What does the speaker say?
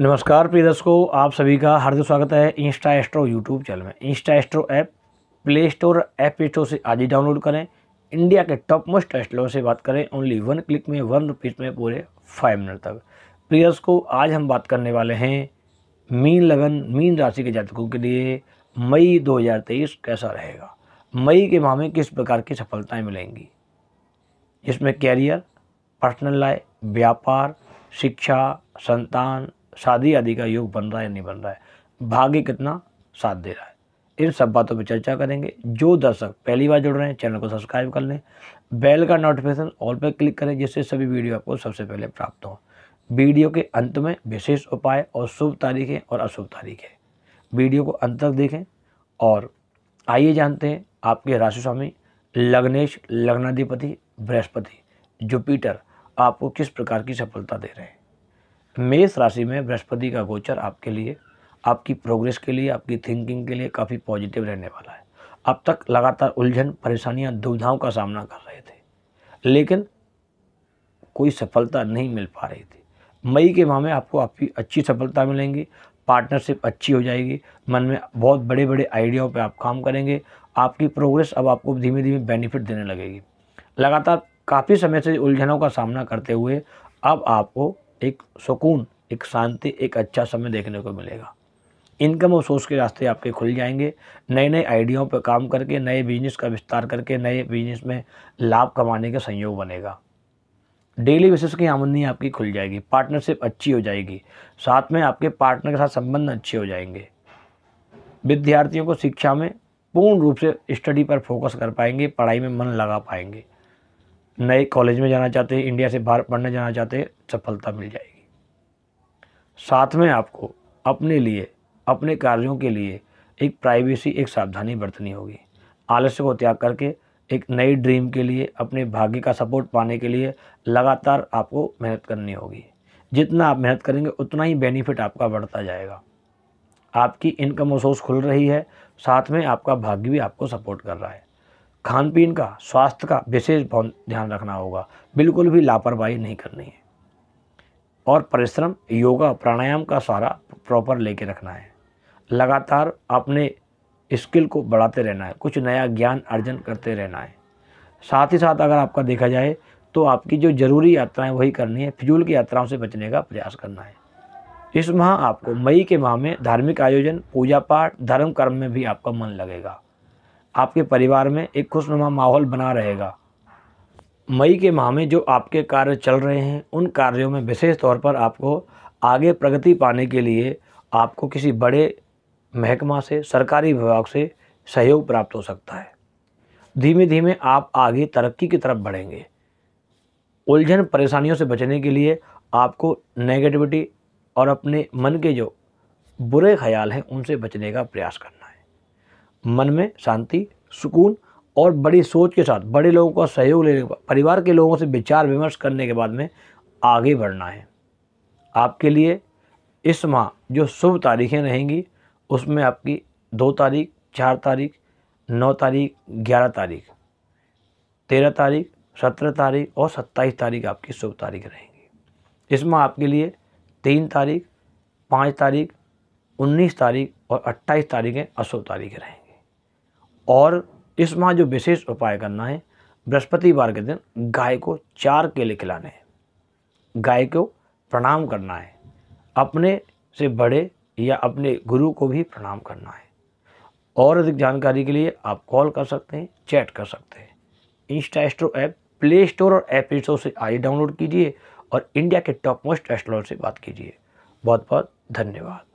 नमस्कार प्रिय दर्शकों आप सभी का हार्दिक स्वागत है इंस्टा एस्ट्रो यूट्यूब चैनल में Insta Astro app Play Store App Store से आज ही डाउनलोड करें इंडिया के टॉप मोस्ट एस्ट्रो से बात करें ओनली वन क्लिक में वन रुपीज़ में पूरे फाइव मिनट तक प्रिय दर्शकों आज हम बात करने वाले हैं मीन लगन मीन राशि के जातकों के लिए मई दो कैसा रहेगा मई के माह में किस प्रकार की सफलताएँ मिलेंगी जिसमें कैरियर पर्सनल लाइफ व्यापार शिक्षा संतान शादी आदि का योग बन रहा है नहीं बन रहा है भाग्य कितना साथ दे रहा है इन सब बातों पर चर्चा करेंगे जो दर्शक पहली बार जुड़ रहे हैं चैनल को सब्सक्राइब कर लें बेल का नोटिफिकेशन ऑल पर क्लिक करें जिससे सभी वीडियो आपको सबसे पहले प्राप्त हों वीडियो के अंत में विशेष उपाय और शुभ तारीखें और अशुभ तारीखें वीडियो को अंत तक देखें और आइए जानते हैं आपके राशि स्वामी लग्नेश लग्नाधिपति बृहस्पति जुपिटर आपको किस प्रकार की सफलता दे रहे हैं मेष राशि में बृहस्पति का गोचर आपके लिए आपकी प्रोग्रेस के लिए आपकी थिंकिंग के लिए काफ़ी पॉजिटिव रहने वाला है अब तक लगातार उलझन परेशानियां दुविधाओं का सामना कर रहे थे लेकिन कोई सफलता नहीं मिल पा रही थी मई के माह में आपको आपकी अच्छी सफलता मिलेंगी पार्टनरशिप अच्छी हो जाएगी मन में बहुत बड़े बड़े आइडियाओं पर आप काम करेंगे आपकी प्रोग्रेस अब आपको धीमे धीमे बेनिफिट देने लगेगी लगातार काफ़ी समय से उलझनों का सामना करते हुए अब आपको एक सुकून एक शांति एक अच्छा समय देखने को मिलेगा इनकम और सोर्स के रास्ते आपके खुल जाएंगे नए नए आइडियाओं पर काम करके नए बिजनेस का विस्तार करके नए बिजनेस में लाभ कमाने का संयोग बनेगा डेली बेसिस की आमदनी आपकी खुल जाएगी पार्टनरशिप अच्छी हो जाएगी साथ में आपके पार्टनर के साथ संबंध अच्छे हो जाएंगे विद्यार्थियों को शिक्षा में पूर्ण रूप से स्टडी पर फोकस कर पाएंगे पढ़ाई में मन लगा पाएंगे नए कॉलेज में जाना चाहते हैं इंडिया से बाहर पढ़ने जाना चाहते हैं सफलता मिल जाएगी साथ में आपको अपने लिए अपने कार्यों के लिए एक प्राइवेसी एक सावधानी बरतनी होगी आलस्य को त्याग करके एक नई ड्रीम के लिए अपने भाग्य का सपोर्ट पाने के लिए लगातार आपको मेहनत करनी होगी जितना आप मेहनत करेंगे उतना ही बेनिफिट आपका बढ़ता जाएगा आपकी इनकम और सोर्स खुल रही है साथ में आपका भाग्य भी आपको सपोर्ट कर रहा है खान पीन का स्वास्थ्य का विशेष ध्यान रखना होगा बिल्कुल भी लापरवाही नहीं करनी है और परिश्रम योगा प्राणायाम का सारा प्रॉपर लेके रखना है लगातार अपने स्किल को बढ़ाते रहना है कुछ नया ज्ञान अर्जन करते रहना है साथ ही साथ अगर आपका देखा जाए तो आपकी जो ज़रूरी यात्राएं वही करनी है फिजूल की यात्राओं से बचने का प्रयास करना है इस माह आपको मई के माह में धार्मिक आयोजन पूजा पाठ धर्म कर्म में भी आपका मन लगेगा आपके परिवार में एक खुशनुमा माहौल बना रहेगा मई के माह में जो आपके कार्य चल रहे हैं उन कार्यों में विशेष तौर पर आपको आगे प्रगति पाने के लिए आपको किसी बड़े महकमा से सरकारी विभाग से सहयोग प्राप्त हो सकता है धीमे धीमे आप आगे तरक्की की तरफ बढ़ेंगे उलझन परेशानियों से बचने के लिए आपको नेगेटिविटी और अपने मन के जो बुरे ख्याल हैं उनसे बचने का प्रयास करना मन में शांति सुकून और बड़ी सोच के साथ बड़े लोगों का सहयोग लेने के बाद परिवार के लोगों से विचार विमर्श करने के बाद में आगे बढ़ना है आपके लिए इस माह जो शुभ तारीखें रहेंगी उसमें आपकी दो तारीख चार तारीख नौ तारीख ग्यारह तारीख तेरह तारीख सत्रह तारीख और सत्ताईस तारीख आपकी शुभ तारीख रहेंगी इस माह आपके लिए तीन तारीख पाँच तारीख उन्नीस तारीख और अट्ठाईस तारीखें अशुभ तारीखें रहेंगी और इस माह जो विशेष उपाय करना है बृहस्पतिवार के दिन गाय को चार केले खिलाने हैं गाय को प्रणाम करना है अपने से बड़े या अपने गुरु को भी प्रणाम करना है और अधिक जानकारी के लिए आप कॉल कर सकते हैं चैट कर सकते हैं Insta Astro app Play Store और ऐप स्टोर से आई डाउनलोड कीजिए और इंडिया के टॉप मोस्ट एस्ट्रोलॉजर से बात कीजिए बहुत बहुत धन्यवाद